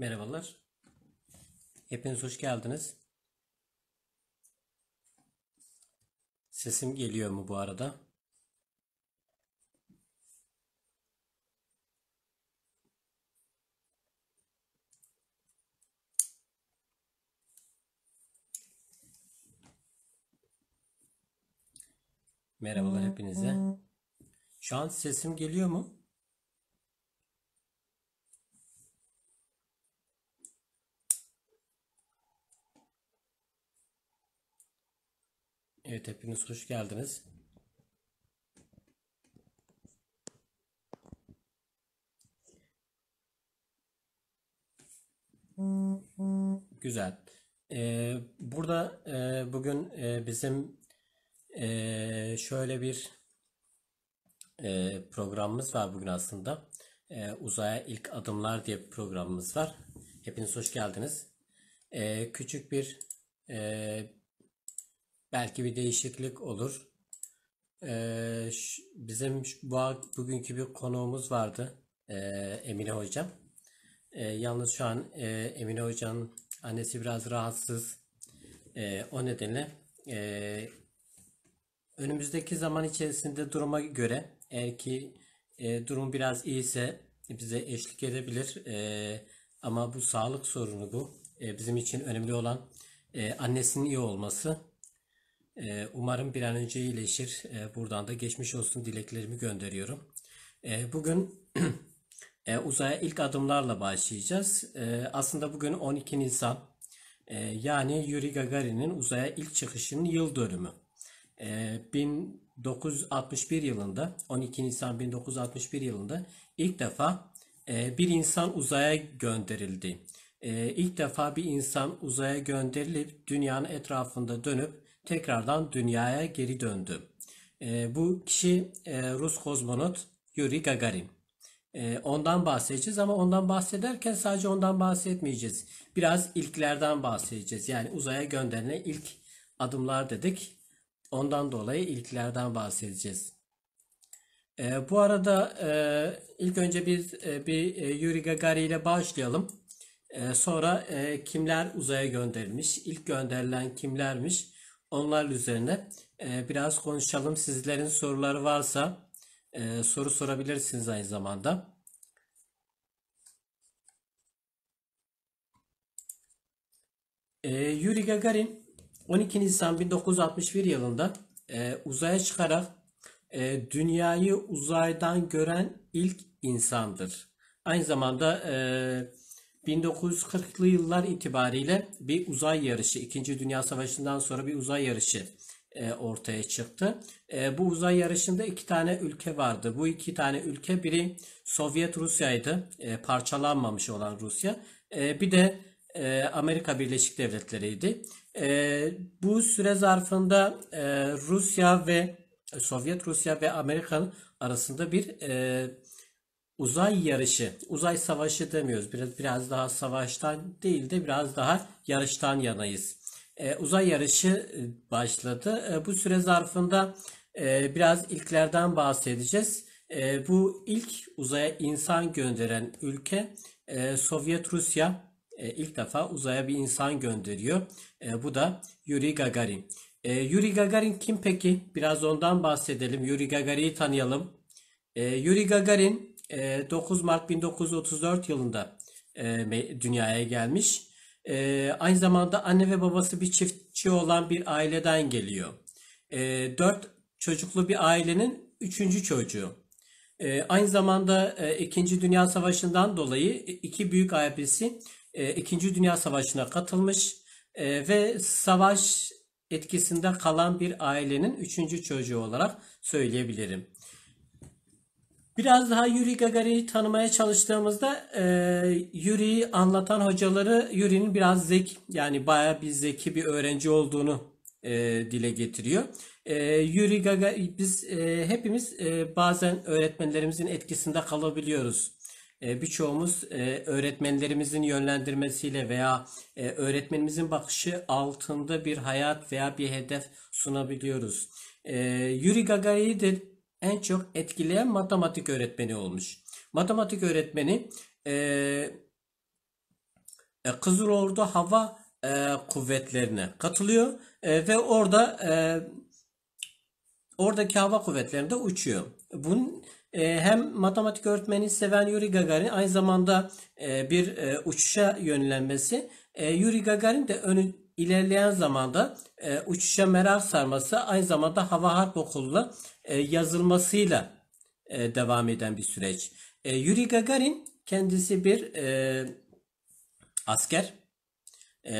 Merhabalar. Hepiniz hoş geldiniz. Sesim geliyor mu bu arada? Merhabalar hepinize. Şu an sesim geliyor mu? Evet hepiniz hoş geldiniz. Güzel. Ee, burada e, bugün e, bizim e, şöyle bir e, programımız var bugün aslında. E, Uzaya ilk adımlar diye bir programımız var. Hepiniz hoş geldiniz. E, küçük bir e, Belki bir değişiklik olur. Ee, bizim bu, bugünkü bir konuğumuz vardı. Ee, Emine Hocam. Ee, yalnız şu an e, Emine Hoca'nın annesi biraz rahatsız. Ee, o nedenle e, önümüzdeki zaman içerisinde duruma göre eğer ki e, durum biraz iyiyse bize eşlik edebilir. E, ama bu sağlık sorunu bu. E, bizim için önemli olan e, annesinin iyi olması. Umarım bir an önce iyileşir. Buradan da geçmiş olsun dileklerimi gönderiyorum. Bugün uzaya ilk adımlarla başlayacağız. Aslında bugün 12 Nisan. Yani Yuri Gagarin'in uzaya ilk çıkışının yıl dönümü. 1961 yılında 12 Nisan 1961 yılında ilk defa bir insan uzaya gönderildi. İlk defa bir insan uzaya gönderilip dünyanın etrafında dönüp tekrardan dünyaya geri döndü. Ee, bu kişi e, Rus kozmonot Yuri Gagarin. Ee, ondan bahsedeceğiz ama ondan bahsederken sadece ondan bahsetmeyeceğiz. Biraz ilklerden bahsedeceğiz. Yani uzaya gönderilen ilk adımlar dedik. Ondan dolayı ilklerden bahsedeceğiz. Ee, bu arada e, ilk önce biz e, bir Yuri Gagarin ile başlayalım. sonra kimler uzaya gönderilmiş, ilk gönderilen kimlermiş onlar üzerine e, biraz konuşalım. Sizlerin soruları varsa e, soru sorabilirsiniz aynı zamanda. E, Yuri Gagarin 12 Nisan 1961 yılında e, uzaya çıkarak e, dünyayı uzaydan gören ilk insandır. Aynı zamanda e, 1940'lı yıllar itibariyle bir uzay yarışı, 2. Dünya Savaşı'ndan sonra bir uzay yarışı e, ortaya çıktı. E, bu uzay yarışında iki tane ülke vardı. Bu iki tane ülke biri Sovyet Rusya'ydı, e, parçalanmamış olan Rusya. Bir de Amerika Birleşik Devletleri'ydi. Bu süre zarfında Rusya ve Sovyet Rusya ve Amerikan arasında bir uzay yarışı, uzay savaşı demiyoruz. Biraz biraz daha savaştan değil de biraz daha yarıştan yanayız. E, uzay yarışı e, başladı. E, bu süre zarfında e, biraz ilklerden bahsedeceğiz. E, bu ilk uzaya insan gönderen ülke e, Sovyet Rusya. E, ilk defa uzaya bir insan gönderiyor. E, bu da Yuri Gagarin. E, Yuri Gagarin kim peki? Biraz ondan bahsedelim. Yuri Gagarin'i tanıyalım. E, Yuri Gagarin 9 ee, Mart 1934 yılında e, dünyaya gelmiş. Ee, aynı zamanda anne ve babası bir çiftçi olan bir aileden geliyor. 4 ee, çocuklu bir ailenin 3. çocuğu. Aynı zamanda 2. E, Dünya Savaşı'ndan dolayı iki büyük abisi 2. E, Dünya Savaşı'na katılmış ve savaş etkisinde kalan bir ailenin 3. çocuğu olarak söyleyebilirim. Biraz daha Yuri Gagarin'i tanımaya çalıştığımızda e, Yuri'yi anlatan hocaları Yuri'nin biraz zeki yani bayağı bir zeki bir öğrenci olduğunu e, dile getiriyor. E, Yuri Gagarin biz e, hepimiz e, bazen öğretmenlerimizin etkisinde kalabiliyoruz. E, birçoğumuz e, öğretmenlerimizin yönlendirmesiyle veya e, öğretmenimizin bakışı altında bir hayat veya bir hedef sunabiliyoruz. E, Yuri Gagarin'i de en çok etkileyen matematik öğretmeni olmuş. Matematik öğretmeni e, e, Kızılordu Hava e, Kuvvetlerine katılıyor e, ve orada e, oradaki hava kuvvetlerinde uçuyor. Bunun e, hem matematik öğretmeni Seven Yuri Gagarin aynı zamanda e, bir e, uçuşa yönlenmesi e, Yuri Gagarin de önü İlerleyen zamanda e, uçuşa merak sarması aynı zamanda Hava Harp Okulu'na e, yazılmasıyla e, devam eden bir süreç. E, Yuri Gagarin kendisi bir e, asker e,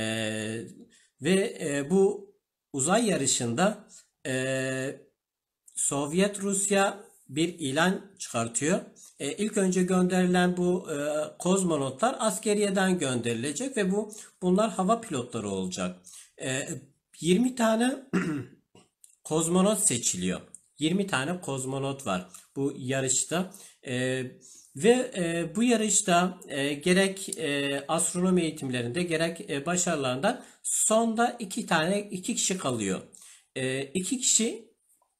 ve e, bu uzay yarışında e, Sovyet Rusya bir ilan çıkartıyor e, ilk önce gönderilen bu e, kozmonotlar askeriyeden gönderilecek ve bu bunlar hava pilotları olacak. E, 20 tane kozmonot seçiliyor. 20 tane kozmonot var bu yarışta. E, ve e, bu yarışta e, gerek e, astronomi eğitimlerinde gerek e, başarılarından sonda iki tane iki kişi kalıyor. E, iki kişi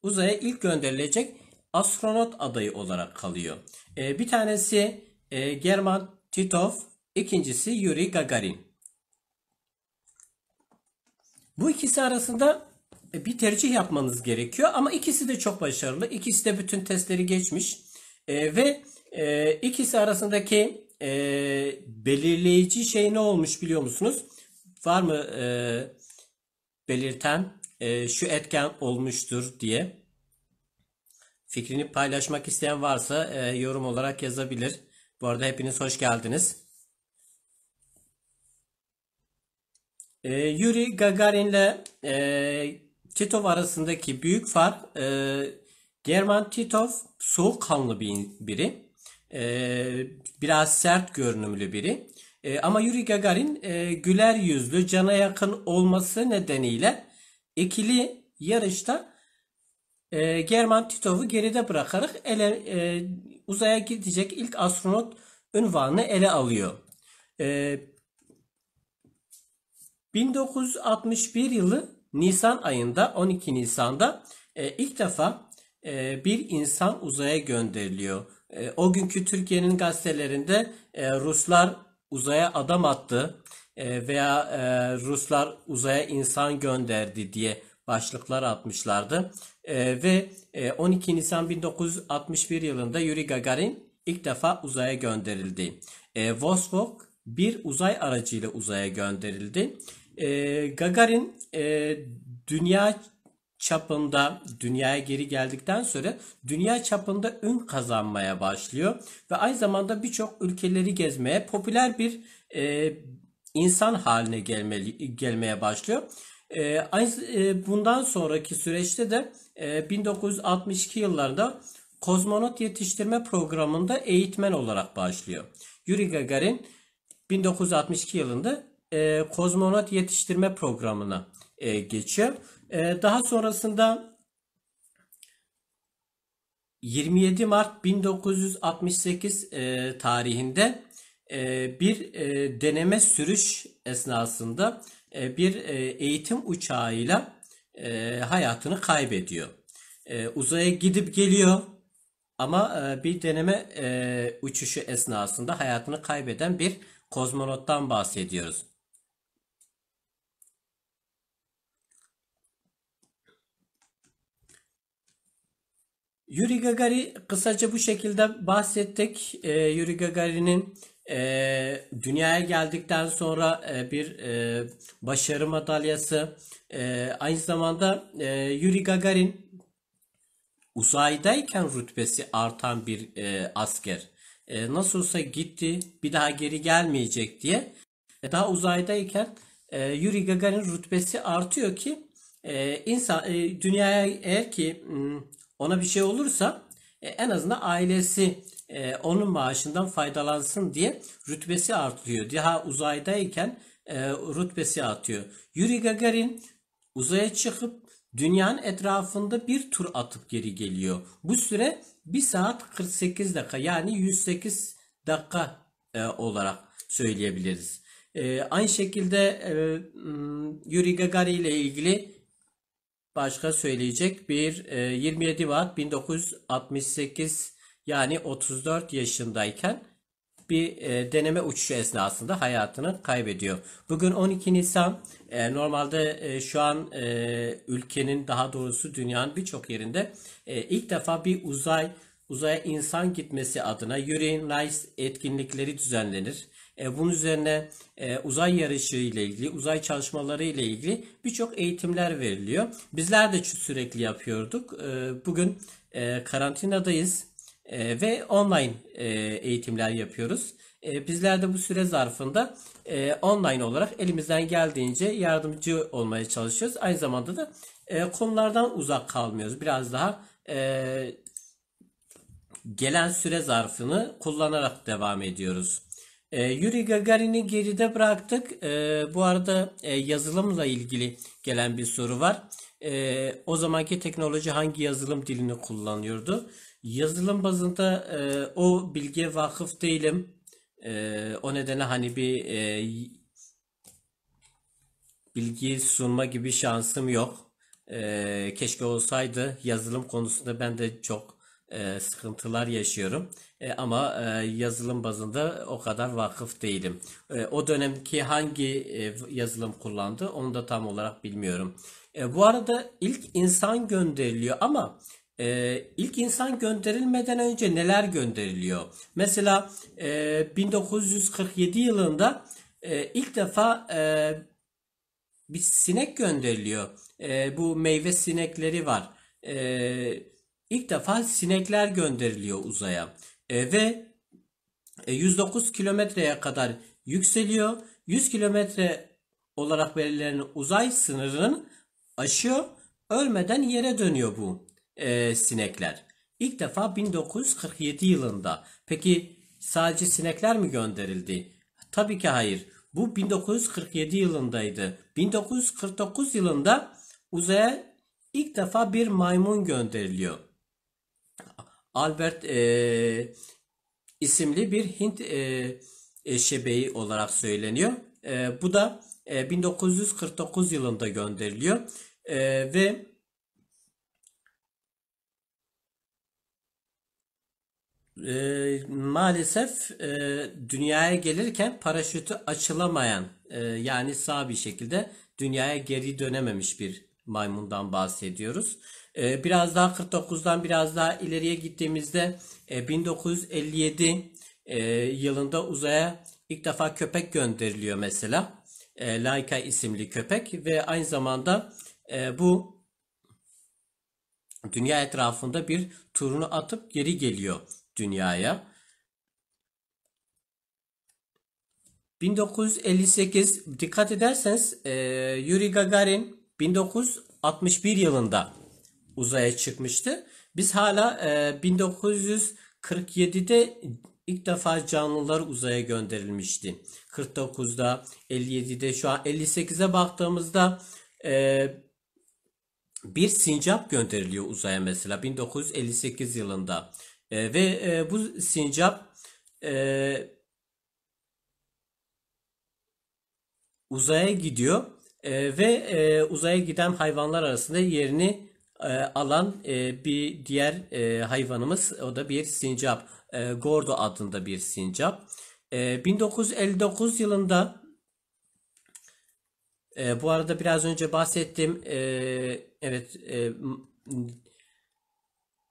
uzaya ilk gönderilecek astronot adayı olarak kalıyor. E, bir tanesi e, German Titov, ikincisi Yuri Gagarin. Bu ikisi arasında e, bir tercih yapmanız gerekiyor ama ikisi de çok başarılı. İkisi de bütün testleri geçmiş e, ve e, ikisi arasındaki e, belirleyici şey ne olmuş biliyor musunuz? Var mı e, belirten e, şu etken olmuştur diye? Fikrini paylaşmak isteyen varsa e, yorum olarak yazabilir. Bu arada hepiniz hoş geldiniz. E, Yuri Gagarin ile e, Titov arasındaki büyük fark e, German Titov soğukkanlı bir, biri. E, biraz sert görünümlü biri. E, ama Yuri Gagarin e, güler yüzlü, cana yakın olması nedeniyle ikili yarışta e, German Titov'u geride bırakarak ele, e, uzaya gidecek ilk astronot ünvanını ele alıyor. E, ee, 1961 yılı Nisan ayında 12 Nisan'da e, ilk defa e, bir insan uzaya gönderiliyor. E, o günkü Türkiye'nin gazetelerinde e, Ruslar uzaya adam attı e, veya e, Ruslar uzaya insan gönderdi diye başlıklar atmışlardı. Ee, ve 12 e, Nisan 1961 yılında Yuri Gagarin ilk defa uzaya gönderildi. E, ee, Vostok bir uzay aracıyla uzaya gönderildi. Ee, Gagarin e, dünya çapında dünyaya geri geldikten sonra dünya çapında ün kazanmaya başlıyor ve aynı zamanda birçok ülkeleri gezmeye popüler bir e, insan haline gelmeli, gelmeye başlıyor. E, aynı, e, bundan sonraki süreçte de 1962 ee, yıllarda kozmonot yetiştirme programında eğitmen olarak başlıyor. Yuri Gagarin 1962 yılında e, kozmonot yetiştirme programına e, geçiyor. E, daha sonrasında 27 Mart 1968 e, tarihinde e, bir e, deneme sürüş esnasında e, bir e, eğitim uçağıyla e, hayatını kaybediyor. E, uzaya gidip geliyor ama e, bir deneme e, uçuşu esnasında hayatını kaybeden bir kozmonottan bahsediyoruz. Yuri Gagari kısaca bu şekilde bahsettik. E, Yuri Gagari'nin e, dünyaya geldikten sonra e, bir e, başarı madalyası e, aynı zamanda e, Yuri Gagarin uzaydayken rütbesi artan bir e, asker. E, nasıl olsa gitti bir daha geri gelmeyecek diye e, daha uzaydayken e, Yuri Gagarin rütbesi artıyor ki e, insan e, dünyaya eğer ki ona bir şey olursa e, en azından ailesi e, onun maaşından faydalansın diye rütbesi artıyor. Daha uzaydayken e, rütbesi atıyor. Yuri Gagarin uzaya çıkıp dünyanın etrafında bir tur atıp geri geliyor. Bu süre 1 saat 48 dakika yani 108 dakika e, olarak söyleyebiliriz. E, aynı şekilde e, Yuri Gagarin ile ilgili başka söyleyecek bir e, 27 Mart 1968 yani 34 yaşındayken bir e, deneme uçuşu esnasında hayatını kaybediyor. Bugün 12 Nisan e, normalde e, şu an e, ülkenin daha doğrusu dünyanın birçok yerinde e, ilk defa bir uzay uzaya insan gitmesi adına European Nice etkinlikleri düzenlenir. E, bunun üzerine e, uzay yarışı ile ilgili, uzay çalışmaları ile ilgili birçok eğitimler veriliyor. Bizler de sürekli yapıyorduk. E, bugün e, karantinadayız ee, ve online e, eğitimler yapıyoruz. E, bizler de bu süre zarfında e, online olarak elimizden geldiğince yardımcı olmaya çalışıyoruz. Aynı zamanda da e, konulardan uzak kalmıyoruz. Biraz daha gelen süre zarfını kullanarak devam ediyoruz. Yuri Gagarin'i geride bıraktık. bu arada yazılımla ilgili gelen bir soru var. o zamanki teknoloji hangi yazılım dilini kullanıyordu? Yazılım bazında e, o bilgiye vakıf değilim. E, o nedenle hani bir e, bilgi sunma gibi şansım yok. E, keşke olsaydı. Yazılım konusunda ben de çok e, sıkıntılar yaşıyorum. E, ama e, yazılım bazında o kadar vakıf değilim. E, o dönemki hangi e, yazılım kullandı onu da tam olarak bilmiyorum. E, bu arada ilk insan gönderiliyor ama e, ilk insan gönderilmeden önce neler gönderiliyor? Mesela e, 1947 yılında e, ilk defa e, bir sinek gönderiliyor. E, bu meyve sinekleri var. E, ilk defa sinekler gönderiliyor uzaya e, ve 109 e, kilometreye kadar yükseliyor. 100 kilometre olarak belirlenen uzay sınırını aşıyor. Ölmeden yere dönüyor bu e, sinekler. İlk defa 1947 yılında. Peki sadece sinekler mi gönderildi? Tabii ki hayır. Bu 1947 yılındaydı. 1949 yılında uzaya ilk defa bir maymun gönderiliyor. Albert e, isimli bir Hint e, şebeği olarak söyleniyor. E, bu da e, 1949 yılında gönderiliyor e, ve e, maalesef e, dünyaya gelirken paraşütü açılamayan e, yani sağ bir şekilde dünyaya geri dönememiş bir maymundan bahsediyoruz. E, biraz daha 49'dan biraz daha ileriye gittiğimizde e, 1957 e, yılında uzaya ilk defa köpek gönderiliyor mesela. E, Laika isimli köpek ve aynı zamanda e, bu dünya etrafında bir turunu atıp geri geliyor dünyaya. 1958 dikkat ederseniz e, Yuri Gagarin 1961 yılında uzaya çıkmıştı. Biz hala e, 1947'de ilk defa canlılar uzaya gönderilmişti. 49'da, 57'de şu an 58'e baktığımızda e, bir sincap gönderiliyor uzaya mesela 1958 yılında. E, ve e, bu sincap e, uzaya gidiyor e, ve e, uzaya giden hayvanlar arasında yerini e, alan e, bir diğer e, hayvanımız o da bir sincap. E, Gordo adında bir sincap. E, 1959 yılında e, bu arada biraz önce bahsettim. E, evet e,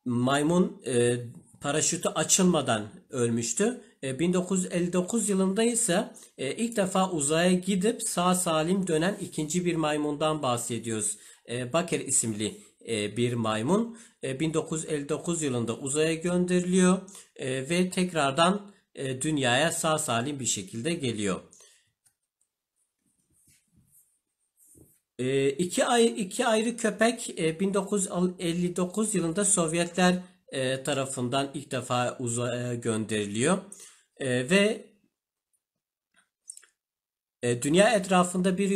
maymun e, paraşütü açılmadan ölmüştü. 1959 e, yılında ise e, ilk defa uzaya gidip sağ salim dönen ikinci bir maymundan bahsediyoruz. E, Baker isimli bir maymun 1959 yılında uzaya gönderiliyor ve tekrardan dünyaya sağ salim bir şekilde geliyor. İki, ay, iki ayrı köpek 1959 yılında Sovyetler e, tarafından ilk defa uzaya gönderiliyor. E, ve e, dünya etrafında bir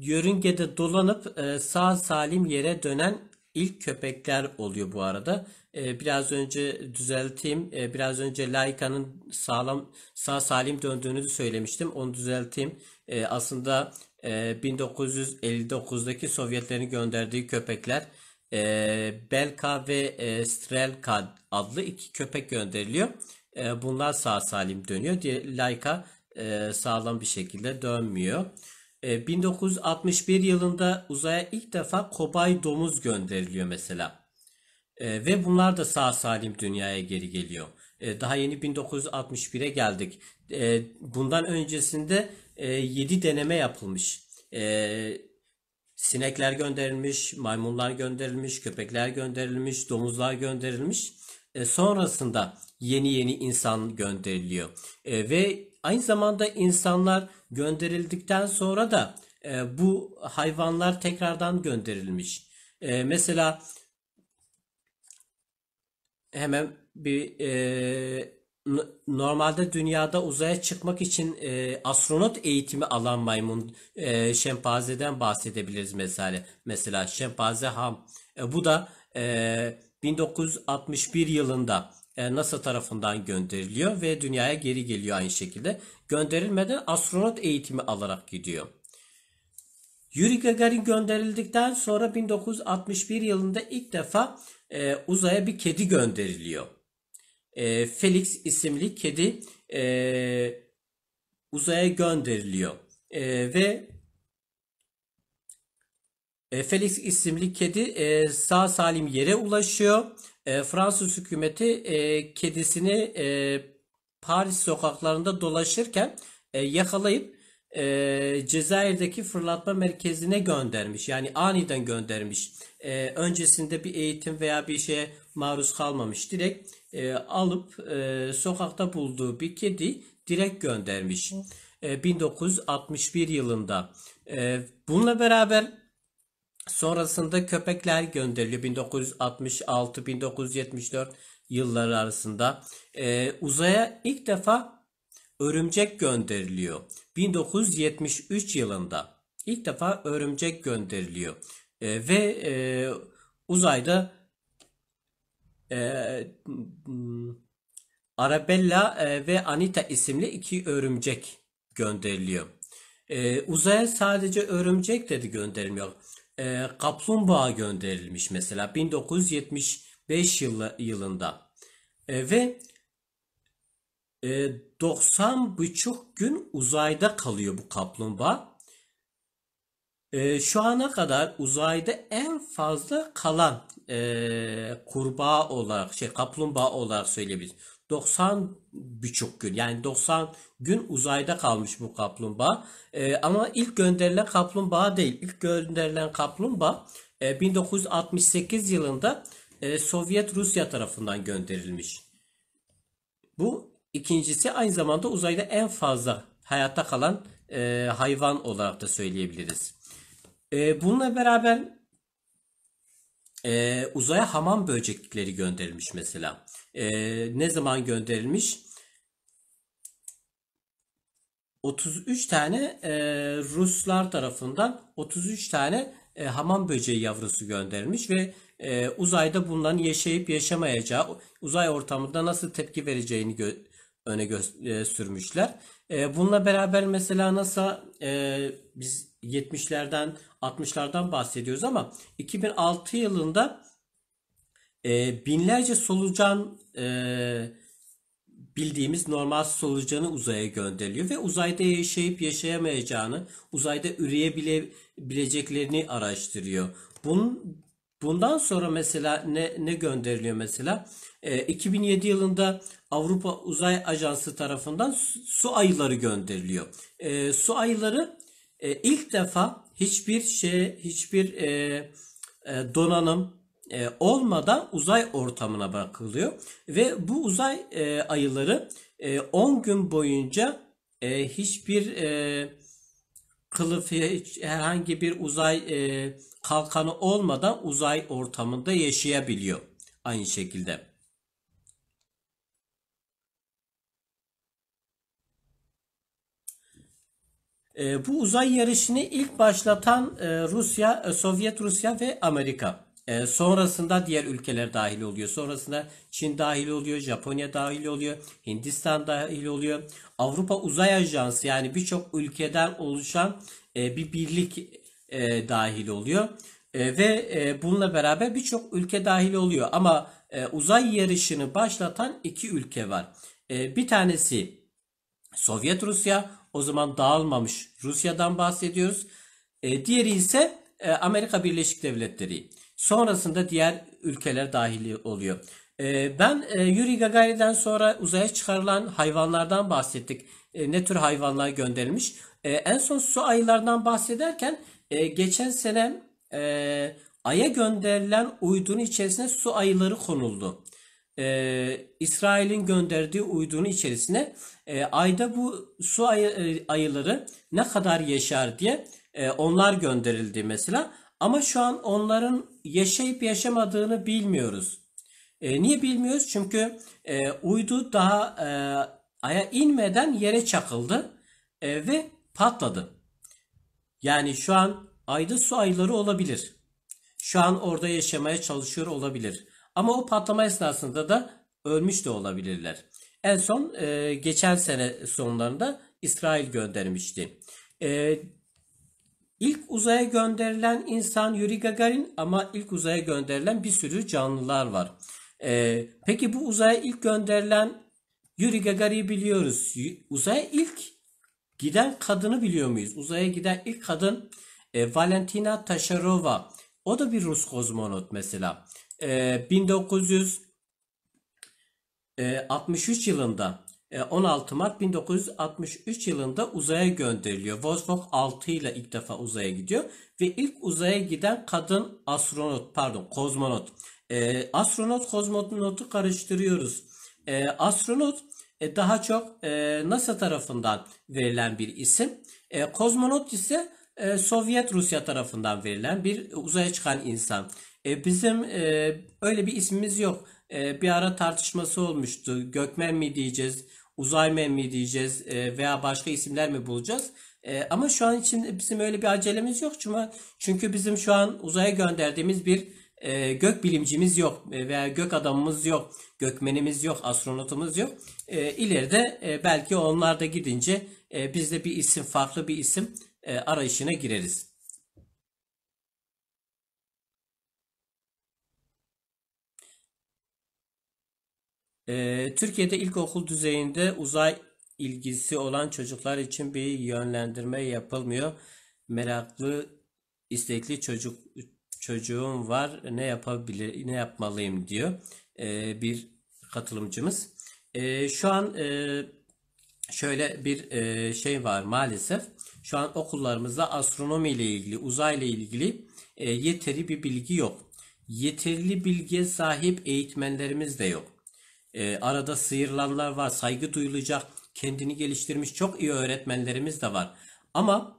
yörüngede dolanıp sağ salim yere dönen ilk köpekler oluyor bu arada. biraz önce düzelteyim. biraz önce Laika'nın sağlam sağ salim döndüğünü söylemiştim. Onu düzelteyim. aslında 1959'daki Sovyetlerin gönderdiği köpekler e, Belka ve e, Strelka adlı iki köpek gönderiliyor. E, bunlar sağ salim dönüyor. Laika e, sağlam bir şekilde dönmüyor. E, ee, 1961 yılında uzaya ilk defa kobay domuz gönderiliyor mesela. E, ve bunlar da sağ salim dünyaya geri geliyor. E, daha yeni 1961'e geldik. E, bundan öncesinde e, 7 deneme yapılmış. E, Sinekler gönderilmiş, maymunlar gönderilmiş, köpekler gönderilmiş, domuzlar gönderilmiş. E, sonrasında yeni yeni insan gönderiliyor. E, ve aynı zamanda insanlar gönderildikten sonra da e, bu hayvanlar tekrardan gönderilmiş. E, mesela hemen bir e, normalde dünyada uzaya çıkmak için e, astronot eğitimi alan maymun e, şempazeden bahsedebiliriz mesela. Mesela şempanze ham. E, bu da e, 1961 yılında e, NASA tarafından gönderiliyor ve dünyaya geri geliyor aynı şekilde. Gönderilmeden astronot eğitimi alarak gidiyor. Yuri Gagarin gönderildikten sonra 1961 yılında ilk defa e, uzaya bir kedi gönderiliyor e, Felix isimli kedi e, uzaya gönderiliyor. E, ve e, Felix isimli kedi e, sağ salim yere ulaşıyor. E, Fransız hükümeti e, kedisini e, Paris sokaklarında dolaşırken e, yakalayıp e, Cezayir'deki fırlatma merkezine göndermiş. Yani aniden göndermiş. E, öncesinde bir eğitim veya bir şeye maruz kalmamış. Direkt e, alıp e, sokakta bulduğu bir kedi direkt göndermiş. E, 1961 yılında. E, bununla beraber sonrasında köpekler gönderiliyor. 1966-1974 yılları arasında. E, uzaya ilk defa örümcek gönderiliyor. 1973 yılında ilk defa örümcek gönderiliyor. E, ve e, uzayda ee, e, Arabella ve Anita isimli iki örümcek gönderiliyor. E, uzaya sadece örümcek dedi göndermiyor. E, ee, kaplumbağa gönderilmiş mesela 1975 yılı, yılında. E, ve e, 90 buçuk gün uzayda kalıyor bu kaplumbağa ee, şu ana kadar uzayda en fazla kalan e, kurbağa olarak, şey kaplumbağa olarak söyleyebiliriz. 90 birçok gün yani 90 gün uzayda kalmış bu kaplumbağa. E, ama ilk gönderilen kaplumbağa değil. İlk gönderilen kaplumbağa e, 1968 yılında e, Sovyet Rusya tarafından gönderilmiş. Bu ikincisi aynı zamanda uzayda en fazla hayatta kalan e, hayvan olarak da söyleyebiliriz. Ee, bununla beraber e, uzaya hamam böcekleri gönderilmiş mesela. E, ne zaman gönderilmiş? 33 tane e, Ruslar tarafından 33 tane e, hamam böceği yavrusu gönderilmiş ve e, uzayda bunların yaşayıp yaşamayacağı, uzay ortamında nasıl tepki vereceğini gö öne gö e, sürmüşler. E, bununla beraber mesela NASA e, biz 70'lerden 60'lardan bahsediyoruz ama 2006 yılında e, binlerce solucan e, bildiğimiz normal solucanı uzaya gönderiliyor ve uzayda yaşayıp yaşayamayacağını, uzayda üreyebileceklerini araştırıyor. Bunun Bundan sonra mesela ne, ne gönderiliyor mesela? E, 2007 yılında Avrupa Uzay Ajansı tarafından su, su ayıları gönderiliyor. E, su ayıları e, ilk defa hiçbir şey, hiçbir e, e, donanım e, olmadan uzay ortamına bakılıyor ve bu uzay e, ayıları e, 10 gün boyunca e, hiçbir e, kılıf hiç, herhangi bir uzay e, kalkanı olmadan uzay ortamında yaşayabiliyor aynı şekilde. E, bu uzay yarışını ilk başlatan e, Rusya, e, Sovyet Rusya ve Amerika. E, sonrasında diğer ülkeler dahil oluyor. Sonrasında Çin dahil oluyor, Japonya dahil oluyor, Hindistan dahil oluyor. Avrupa Uzay Ajansı yani birçok ülkeden oluşan e, bir birlik e, dahil oluyor. E, ve e, bununla beraber birçok ülke dahil oluyor. Ama e, uzay yarışını başlatan iki ülke var. E, bir tanesi Sovyet Rusya, o zaman dağılmamış Rusya'dan bahsediyoruz. E, diğeri ise e, Amerika Birleşik Devletleri. Sonrasında diğer ülkeler dahili oluyor. E, ben e, Yuri Gagarin'den sonra uzaya çıkarılan hayvanlardan bahsettik. E, ne tür hayvanlar gönderilmiş. E, en son su ayılarından bahsederken e, geçen sene e, Ay'a gönderilen uydunun içerisine su ayıları konuldu e, İsrail'in gönderdiği uydunun içerisine e, ayda bu su ayı, e, ayıları ne kadar yaşar diye e, onlar gönderildi mesela. Ama şu an onların yaşayıp yaşamadığını bilmiyoruz. E, niye bilmiyoruz? Çünkü e, uydu daha e, aya inmeden yere çakıldı e, ve patladı. Yani şu an ayda su ayıları olabilir. Şu an orada yaşamaya çalışıyor olabilir. Ama o patlama esnasında da ölmüş de olabilirler. En son e, geçen sene sonlarında İsrail göndermişti. E, ilk uzaya gönderilen insan Yuri Gagarin ama ilk uzaya gönderilen bir sürü canlılar var. E, peki bu uzaya ilk gönderilen Yuri Gagarin'i biliyoruz. Uzaya ilk giden kadını biliyor muyuz? Uzaya giden ilk kadın e, Valentina Tasharova. O da bir Rus kozmonot mesela. 1963 ee, e, yılında 16 e, Mart 1963 yılında uzaya gönderiliyor. Vostok 6 ile ilk defa uzaya gidiyor ve ilk uzaya giden kadın astronot pardon kozmonot. E, astronot kozmonotu karıştırıyoruz. astronot daha çok NASA tarafından verilen bir isim. kozmonot ise Sovyet Rusya tarafından verilen bir uzaya çıkan insan. E, bizim e, öyle bir ismimiz yok. E, bir ara tartışması olmuştu. Gökmen mi diyeceğiz, Uzaymen mi diyeceğiz e, veya başka isimler mi bulacağız? E, ama şu an için bizim öyle bir acelemiz yok. Çünkü, çünkü bizim şu an uzaya gönderdiğimiz bir e, gök bilimcimiz yok e, veya gök adamımız yok, gökmenimiz yok, astronotumuz yok. E, ileride e, belki onlar da gidince e, biz de bir isim, farklı bir isim e, arayışına gireriz. E, Türkiye'de ilkokul düzeyinde uzay ilgisi olan çocuklar için bir yönlendirme yapılmıyor. Meraklı, istekli çocuk çocuğum var ne yapabilir ne yapmalıyım diyor ee, bir katılımcımız. Ee, şu an e, şöyle bir e, şey var maalesef. Şu an okullarımızda astronomi ile ilgili, uzay ile ilgili e, yeteri bir bilgi yok. Yeterli bilgiye sahip eğitmenlerimiz de yok. E, arada sıyrılanlar var, saygı duyulacak, kendini geliştirmiş çok iyi öğretmenlerimiz de var. Ama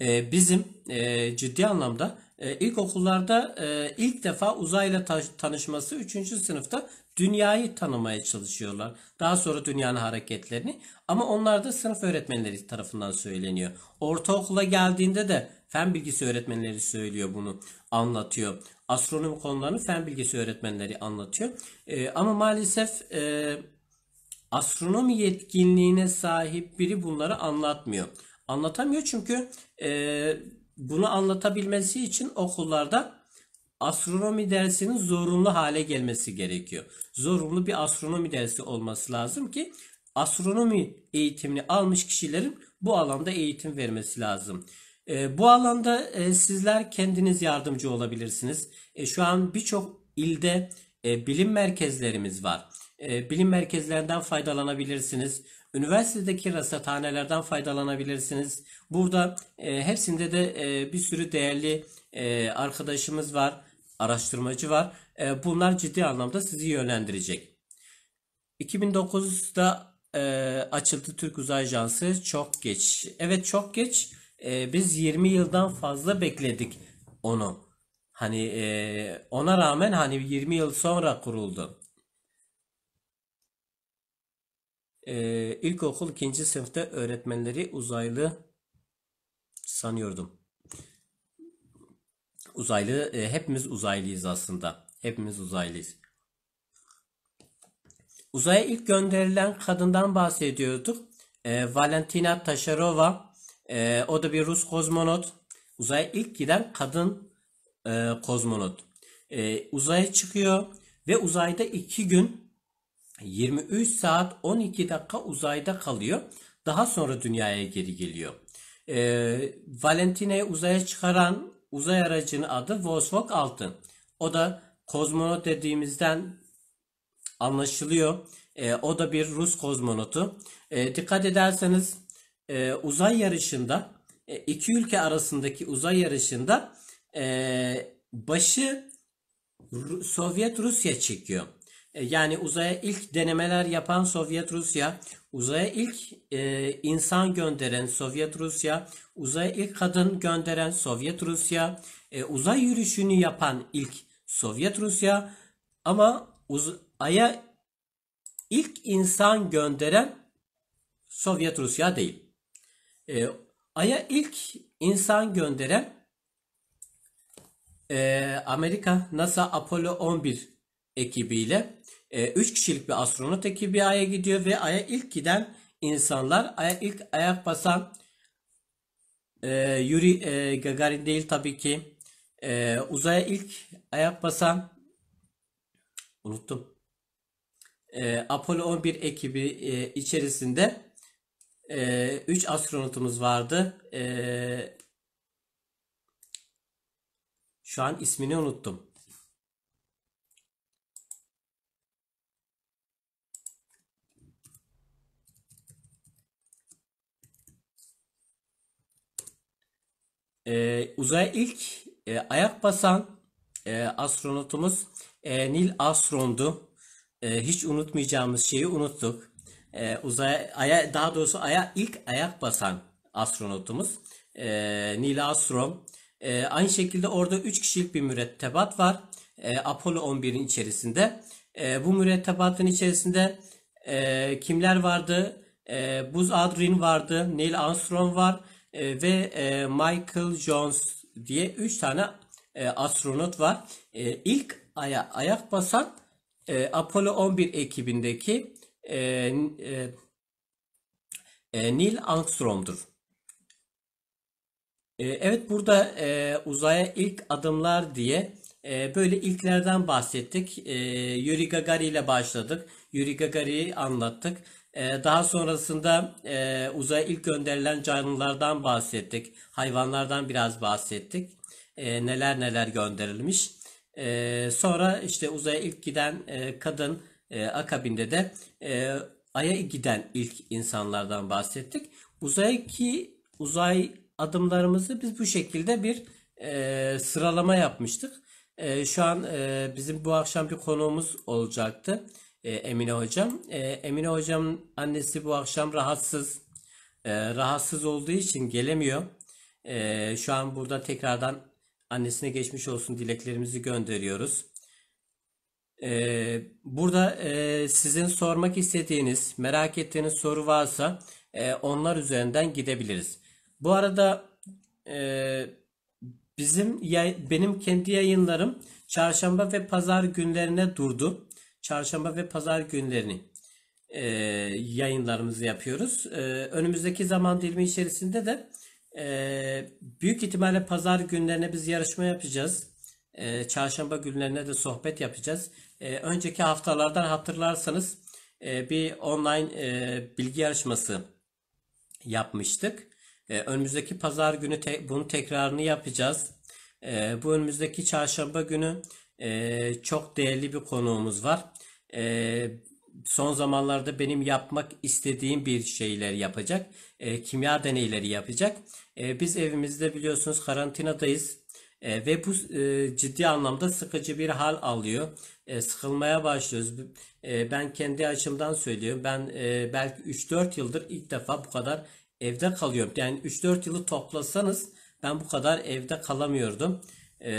e, bizim e, ciddi anlamda e, ilkokullarda e, ilk defa uzayla ta tanışması 3. sınıfta dünyayı tanımaya çalışıyorlar. Daha sonra dünyanın hareketlerini ama onlar da sınıf öğretmenleri tarafından söyleniyor. Ortaokula geldiğinde de fen bilgisi öğretmenleri söylüyor bunu, anlatıyor astronomi konularını fen bilgisi öğretmenleri anlatıyor. E, ama maalesef e, astronomi yetkinliğine sahip biri bunları anlatmıyor. Anlatamıyor çünkü e, bunu anlatabilmesi için okullarda astronomi dersinin zorunlu hale gelmesi gerekiyor. Zorunlu bir astronomi dersi olması lazım ki astronomi eğitimini almış kişilerin bu alanda eğitim vermesi lazım. Ee, bu alanda e, sizler kendiniz yardımcı olabilirsiniz. E, şu an birçok ilde e, bilim merkezlerimiz var. Bilim merkezlerinden faydalanabilirsiniz. Üniversitedeki rasathanelerden faydalanabilirsiniz. Burada hepsinde de bir sürü değerli arkadaşımız var, araştırmacı var. Bunlar ciddi anlamda sizi yönlendirecek. 2009'da açıldı Türk Uzay Ajansı çok geç. Evet çok geç e, biz 20 yıldan fazla bekledik onu. Hani e, ona rağmen hani 20 yıl sonra kuruldu. E, ilkokul ikinci sınıfta öğretmenleri uzaylı sanıyordum. Uzaylı, e, hepimiz uzaylıyız aslında. Hepimiz uzaylıyız. Uzaya ilk gönderilen kadından bahsediyorduk. E, Valentina Taşarova e, o da bir Rus kozmonot. Uzaya ilk giden kadın e, kozmonot. E, uzaya çıkıyor ve uzayda 2 gün 23 saat 12 dakika uzayda kalıyor. Daha sonra dünyaya geri geliyor. E, ee, Valentina'yı uzaya çıkaran uzay aracının adı Vosvok Altın. O da kozmonot dediğimizden anlaşılıyor. E, o da bir Rus kozmonotu. E, dikkat ederseniz e, uzay yarışında e, iki ülke arasındaki uzay yarışında e, başı Ru Sovyet Rusya çekiyor. E, yani uzaya ilk denemeler yapan Sovyet Rusya, uzaya ilk e, insan gönderen Sovyet Rusya, uzaya ilk kadın gönderen Sovyet Rusya, e, uzay yürüyüşünü yapan ilk Sovyet Rusya ama aya ilk insan gönderen Sovyet Rusya değil. E, Ay'a ilk insan gönderen e, Amerika NASA Apollo 11 ekibiyle 3 e, üç kişilik bir astronot ekibi Ay'a gidiyor ve Ay'a ilk giden insanlar, Ay'a ilk ayak basan e, Yuri e, Gagarin değil tabii ki. E, uzaya ilk ayak basan unuttum. E, Apollo 11 ekibi e, içerisinde e, astronotumuz vardı. E, şu an ismini unuttum. E, uzaya ilk e, ayak basan e, astronotumuz e, Neil Armstrong'du. E, hiç unutmayacağımız şeyi unuttuk e, uzaya aya daha doğrusu aya ilk ayak basan astronotumuz e, Neil Armstrong. E, aynı şekilde orada 3 kişilik bir mürettebat var. E, Apollo 11'in içerisinde. E, bu mürettebatın içerisinde e, kimler vardı? E, Buzz Aldrin vardı, Neil Armstrong var e, ve e, Michael Jones diye 3 tane e, astronot var. E, ilk aya ayak basan e, Apollo 11 ekibindeki ee, e, e, Neil Armstrong'dur. E, evet burada e, uzaya ilk adımlar diye e, böyle ilklerden bahsettik. E, Yuri Gagarin ile başladık. Yuri Gagarin'i anlattık. E, daha sonrasında e, uzaya ilk gönderilen canlılardan bahsettik. Hayvanlardan biraz bahsettik. E, neler neler gönderilmiş. E, sonra işte uzaya ilk giden e, kadın e, akabinde de e, Ay'a giden ilk insanlardan bahsettik. Uzaydaki uzay adımlarımızı biz bu şekilde bir e, sıralama yapmıştık. E, şu an e, bizim bu akşam bir konuğumuz olacaktı. E, Emine Hocam. E, Emine Hocam annesi bu akşam rahatsız. E, rahatsız olduğu için gelemiyor. E, şu an burada tekrardan annesine geçmiş olsun dileklerimizi gönderiyoruz. Ee, burada e, sizin sormak istediğiniz, merak ettiğiniz soru varsa e, onlar üzerinden gidebiliriz. Bu arada e, bizim benim kendi yayınlarım çarşamba ve pazar günlerine durdu. Çarşamba ve pazar günlerini yayınlarımızı yapıyoruz. önümüzdeki zaman dilimi içerisinde de büyük ihtimalle pazar günlerine biz yarışma yapacağız e, çarşamba günlerine de sohbet yapacağız. E, önceki haftalardan hatırlarsanız e, bir online e, bilgi yarışması yapmıştık. E, önümüzdeki pazar günü te- bunun tekrarını yapacağız. E, bu önümüzdeki çarşamba günü e, çok değerli bir konuğumuz var. E, son zamanlarda benim yapmak istediğim bir şeyler yapacak. E, kimya deneyleri yapacak. E, biz evimizde biliyorsunuz karantinadayız e, ve bu e, ciddi anlamda sıkıcı bir hal alıyor. E, sıkılmaya başlıyoruz. E, ben kendi açımdan söylüyorum. Ben e, belki 3-4 yıldır ilk defa bu kadar evde kalıyorum. Yani 3-4 yılı toplasanız ben bu kadar evde kalamıyordum. E,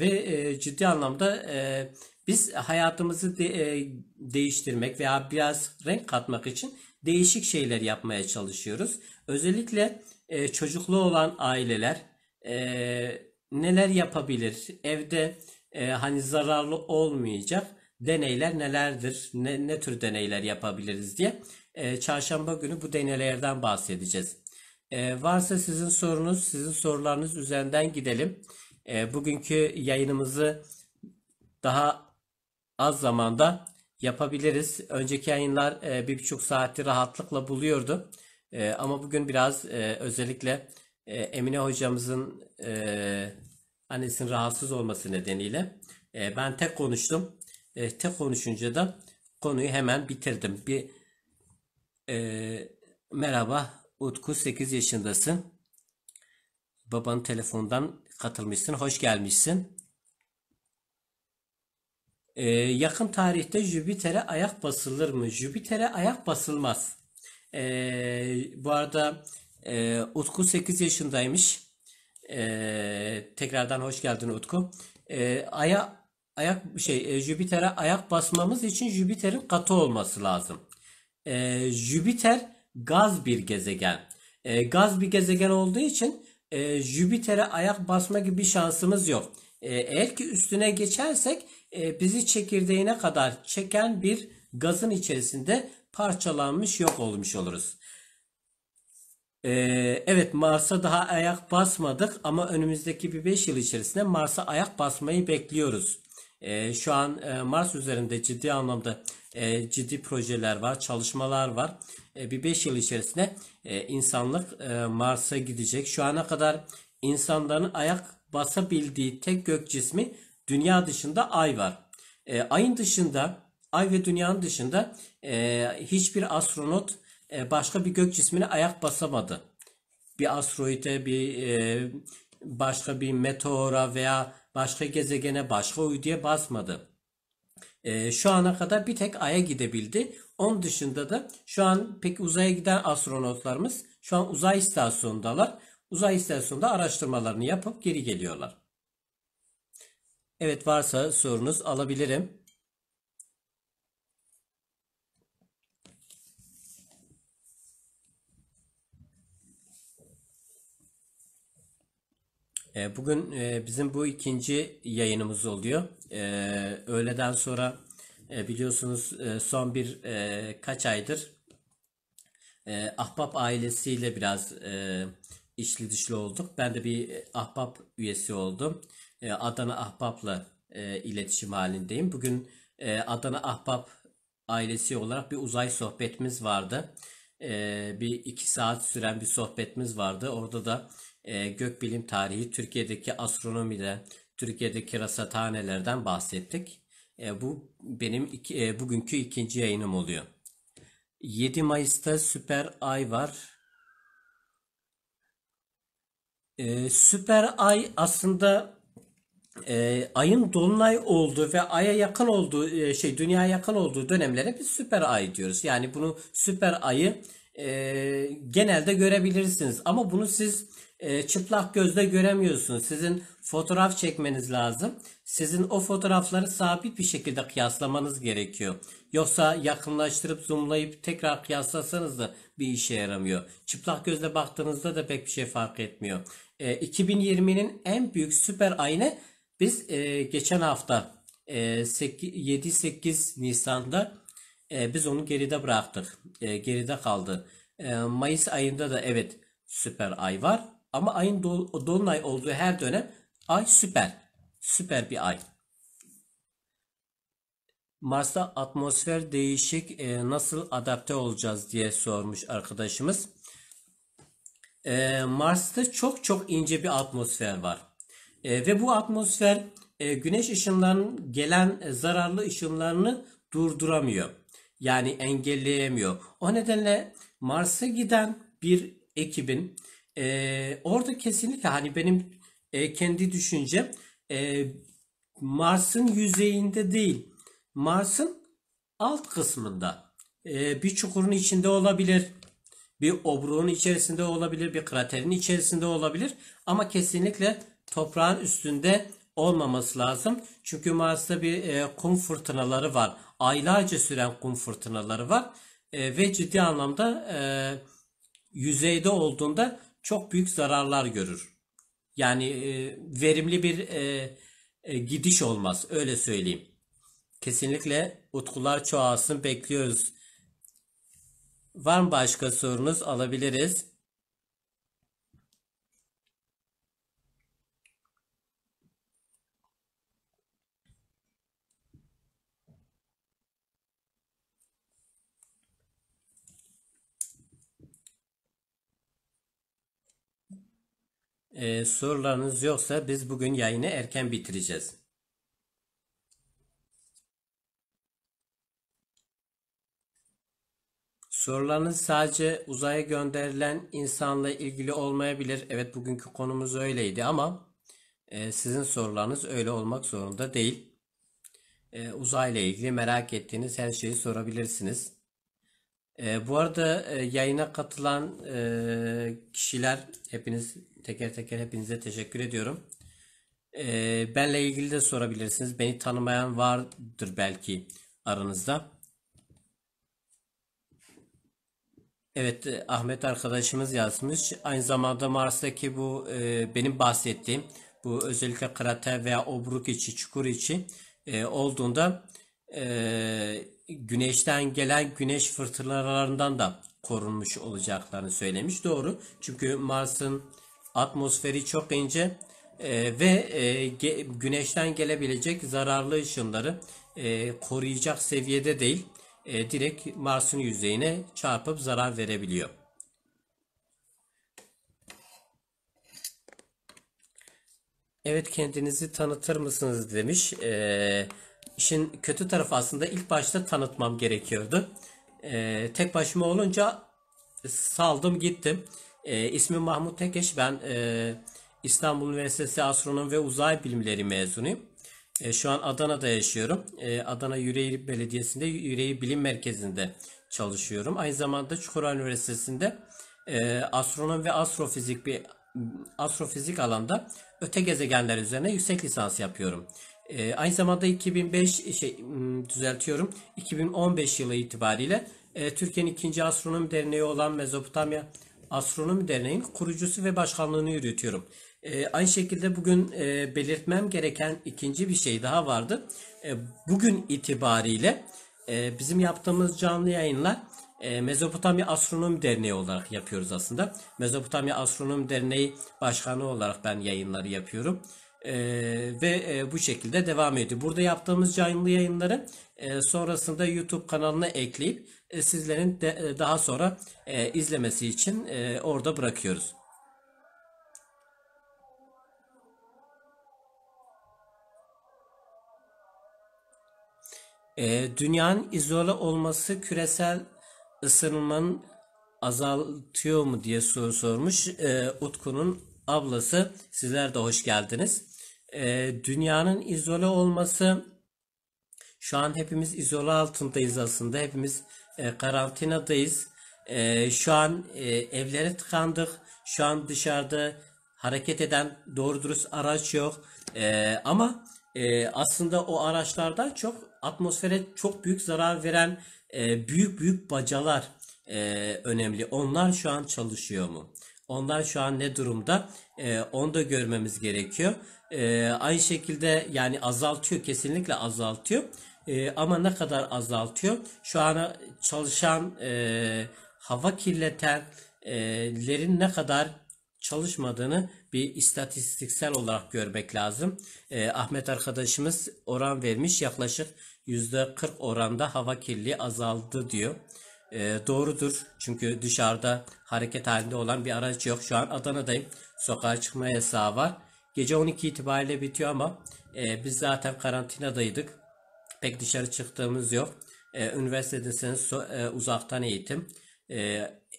ve e, ciddi anlamda e, biz hayatımızı de, e, değiştirmek veya biraz renk katmak için değişik şeyler yapmaya çalışıyoruz. Özellikle e, çocuklu olan aileler e, neler yapabilir? Evde e, hani zararlı olmayacak deneyler nelerdir? Ne, ne tür deneyler yapabiliriz diye e, çarşamba günü bu deneylerden bahsedeceğiz. E, varsa sizin sorunuz, sizin sorularınız üzerinden gidelim. E, bugünkü yayınımızı daha az zamanda yapabiliriz. Önceki yayınlar e, bir buçuk saati rahatlıkla buluyordu. E, ama bugün biraz e, özellikle e, Emine hocamızın e, annesinin rahatsız olması nedeniyle e, ben tek konuştum. E, tek konuşunca da konuyu hemen bitirdim. Bir e, merhaba Utku 8 yaşındasın. baban telefondan katılmışsın. Hoş gelmişsin. E, yakın tarihte Jüpiter'e ayak basılır mı? Jüpiter'e ayak basılmaz. E, bu arada e, Utku 8 yaşındaymış. Ee, tekrardan hoş geldin Utku. Ee, aya ayak şey Jüpiter'e ayak basmamız için Jüpiter'in katı olması lazım. Ee, Jüpiter gaz bir gezegen. Ee, gaz bir gezegen olduğu için e, Jüpiter'e ayak basma gibi bir şansımız yok. Ee, eğer ki üstüne geçersek e, bizi çekirdeğine kadar çeken bir gazın içerisinde parçalanmış yok olmuş oluruz. Ee, evet Mars'a daha ayak basmadık ama önümüzdeki bir 5 yıl içerisinde Mars'a ayak basmayı bekliyoruz. Ee, şu an e, Mars üzerinde ciddi anlamda e, ciddi projeler var, çalışmalar var. E, bir 5 yıl içerisinde e, insanlık e, Mars'a gidecek. Şu ana kadar insanların ayak basabildiği tek gök cismi dünya dışında ay var. E, ayın dışında, ay ve dünyanın dışında e, hiçbir astronot e, başka bir gök cismine ayak basamadı. Bir asteroide, bir e, başka bir meteora veya başka gezegene, başka uyduya basmadı. E, şu ana kadar bir tek Ay'a gidebildi. Onun dışında da şu an pek uzaya giden astronotlarımız şu an uzay istasyonundalar. Uzay istasyonunda araştırmalarını yapıp geri geliyorlar. Evet varsa sorunuz alabilirim. Ee, bugün e, bizim bu ikinci yayınımız oluyor. Ee, öğleden sonra e, biliyorsunuz e, son bir kaç aydır Ahbap ailesiyle biraz işli dışlı olduk. Ben de bir Ahbap üyesi oldum. Adana Ahbap'la iletişim halindeyim. Bugün Adana Ahbap ailesi olarak bir uzay sohbetimiz vardı. Bir iki saat süren bir sohbetimiz vardı. Orada da e, gökbilim tarihi, Türkiye'deki astronomide, Türkiye'deki rasathanelerden bahsettik. Ee, bu benim iki, e, bugünkü ikinci yayınım oluyor. 7 Mayıs'ta süper ay var. E, süper ay aslında e, ayın dolunay olduğu ve aya yakın olduğu e, şey dünyaya yakın olduğu dönemlere biz süper ay diyoruz. Yani bunu süper ayı e, genelde görebilirsiniz ama bunu siz e, çıplak gözle göremiyorsun. Sizin fotoğraf çekmeniz lazım. Sizin o fotoğrafları sabit bir şekilde kıyaslamanız gerekiyor. Yoksa yakınlaştırıp zoomlayıp tekrar kıyaslasanız da bir işe yaramıyor. Çıplak gözle baktığınızda da pek bir şey fark etmiyor. E, 2020'nin en büyük süper ayını biz e, geçen hafta e, 7-8 Nisan'da e, biz onu geride bıraktık. E, geride kaldı. E, Mayıs ayında da evet süper ay var. Ama ayın do dolunay olduğu her dönem ay süper. Süper bir ay. Mars'ta atmosfer değişik e, nasıl adapte olacağız diye sormuş arkadaşımız. E, Mars'ta çok çok ince bir atmosfer var. E, ve bu atmosfer e, güneş ışınlarının gelen e, zararlı ışınlarını durduramıyor. Yani engelleyemiyor. O nedenle Mars'a giden bir ekibin e, orada kesinlikle hani benim e, kendi düşüncem e, Mars'ın yüzeyinde değil Mars'ın alt kısmında e, bir çukurun içinde olabilir bir obruğun içerisinde olabilir, bir kraterin içerisinde olabilir ama kesinlikle toprağın üstünde olmaması lazım. Çünkü Mars'ta bir e, kum fırtınaları var. Aylarca süren kum fırtınaları var. E, ve ciddi anlamda e, yüzeyde olduğunda çok büyük zararlar görür. Yani e, verimli bir e, e, gidiş olmaz öyle söyleyeyim. Kesinlikle utkular çoğalsın bekliyoruz. Var mı başka sorunuz alabiliriz. Ee, sorularınız yoksa biz bugün yayını erken bitireceğiz. Sorularınız sadece uzaya gönderilen insanla ilgili olmayabilir. Evet bugünkü konumuz öyleydi ama e, sizin sorularınız öyle olmak zorunda değil. E, uzayla ilgili merak ettiğiniz her şeyi sorabilirsiniz. E, bu arada e, yayına katılan e, kişiler hepiniz teker teker hepinize teşekkür ediyorum. Ee, benle ilgili de sorabilirsiniz. Beni tanımayan vardır belki aranızda. Evet Ahmet arkadaşımız yazmış. Aynı zamanda Mars'taki bu e, benim bahsettiğim bu özellikle krater veya obruk içi, çukur içi e, olduğunda e, güneşten gelen güneş fırtınalarından da korunmuş olacaklarını söylemiş. Doğru. Çünkü Mars'ın Atmosferi çok ince e, ve e, ge, güneşten gelebilecek zararlı ışınları e, koruyacak seviyede değil e, direkt Mars'ın yüzeyine çarpıp zarar verebiliyor. Evet kendinizi tanıtır mısınız demiş. Ee, işin kötü tarafı aslında ilk başta tanıtmam gerekiyordu. Ee, tek başıma olunca saldım gittim. E, ismim Mahmut Tekeş. Ben e, İstanbul Üniversitesi Astronomi ve Uzay Bilimleri mezunuyum. E, şu an Adana'da yaşıyorum. E, Adana Yüreğir Belediyesi'nde Yüreğir Bilim Merkezi'nde çalışıyorum. Aynı zamanda Çukurova Üniversitesi'nde e, astronomi ve astrofizik bir astrofizik alanda öte gezegenler üzerine yüksek lisans yapıyorum. E, aynı zamanda 2005 şey düzeltiyorum 2015 yılı itibariyle e, Türkiye'nin ikinci astronomi derneği olan Mezopotamya Astronomi Derneği'nin kurucusu ve başkanlığını yürütüyorum. E, aynı şekilde bugün e, belirtmem gereken ikinci bir şey daha vardı. E, bugün itibariyle e, bizim yaptığımız canlı yayınlar e, Mezopotamya Astronomi Derneği olarak yapıyoruz aslında. Mezopotamya Astronomi Derneği Başkanı olarak ben yayınları yapıyorum. E, ve e, bu şekilde devam ediyor. Burada yaptığımız canlı yayınları e, sonrasında YouTube kanalına ekleyip e, sizlerin de, e, daha sonra e, izlemesi için e, orada bırakıyoruz. E, dünyanın izole olması küresel ısınmanın azaltıyor mu diye soru sormuş e, Utku'nun ablası. Sizler de hoş geldiniz. E, dünyanın izole olması şu an hepimiz izole altındayız aslında. Hepimiz e, karantinadayız. E, şu an e, evlere tıkandık. Şu an dışarıda hareket eden doğru dürüst araç yok. ama aslında o araçlarda çok atmosfere çok büyük zarar veren büyük büyük bacalar önemli. Onlar şu an çalışıyor mu? Onlar şu an ne durumda? onu da görmemiz gerekiyor. aynı şekilde yani azaltıyor kesinlikle azaltıyor. E, ama ne kadar azaltıyor? Şu ana e, çalışan e, hava kirletenlerin e, ne kadar çalışmadığını bir istatistiksel olarak görmek lazım. E, Ahmet arkadaşımız oran vermiş yaklaşık %40 oranda hava kirliliği azaldı diyor. E, doğrudur çünkü dışarıda hareket halinde olan bir araç yok. Şu an Adana'dayım. Sokağa çıkma yasağı var. Gece 12 itibariyle bitiyor ama e, biz zaten karantinadaydık pek dışarı çıktığımız yok. E, ee, üniversitedesiniz so, e, uzaktan eğitim. E,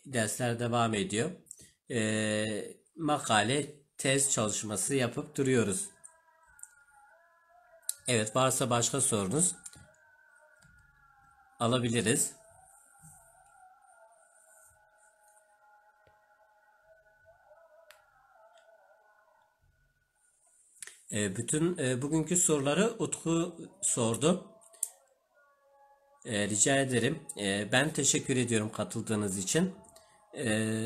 dersler devam ediyor. E, makale, tez çalışması yapıp duruyoruz. Evet varsa başka sorunuz alabiliriz. E, bütün e, bugünkü soruları Utku sordu. E, rica ederim. E, ben teşekkür ediyorum katıldığınız için. E,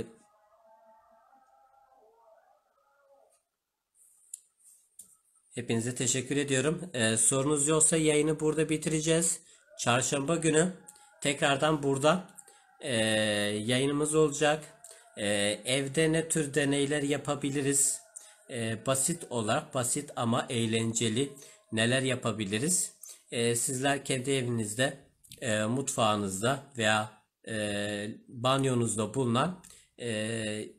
hepinize teşekkür ediyorum. E, sorunuz yoksa yayını burada bitireceğiz. Çarşamba günü tekrardan burada e, yayınımız olacak. E, evde ne tür deneyler yapabiliriz? E, basit olarak basit ama eğlenceli neler yapabiliriz? E, sizler kendi evinizde e, mutfağınızda veya e, banyonuzda bulunan e,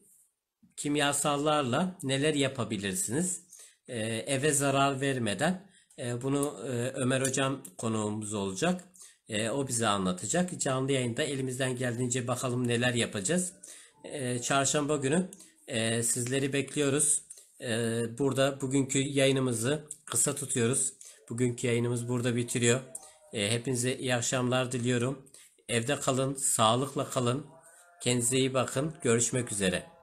kimyasallarla neler yapabilirsiniz? E, eve zarar vermeden e, bunu e, Ömer Hocam konuğumuz olacak. E, o bize anlatacak. Canlı yayında elimizden geldiğince bakalım neler yapacağız. E, çarşamba günü e, sizleri bekliyoruz. E, burada bugünkü yayınımızı kısa tutuyoruz. Bugünkü yayınımız burada bitiriyor. E, hepinize iyi akşamlar diliyorum. Evde kalın, sağlıkla kalın. Kendinize iyi bakın. Görüşmek üzere.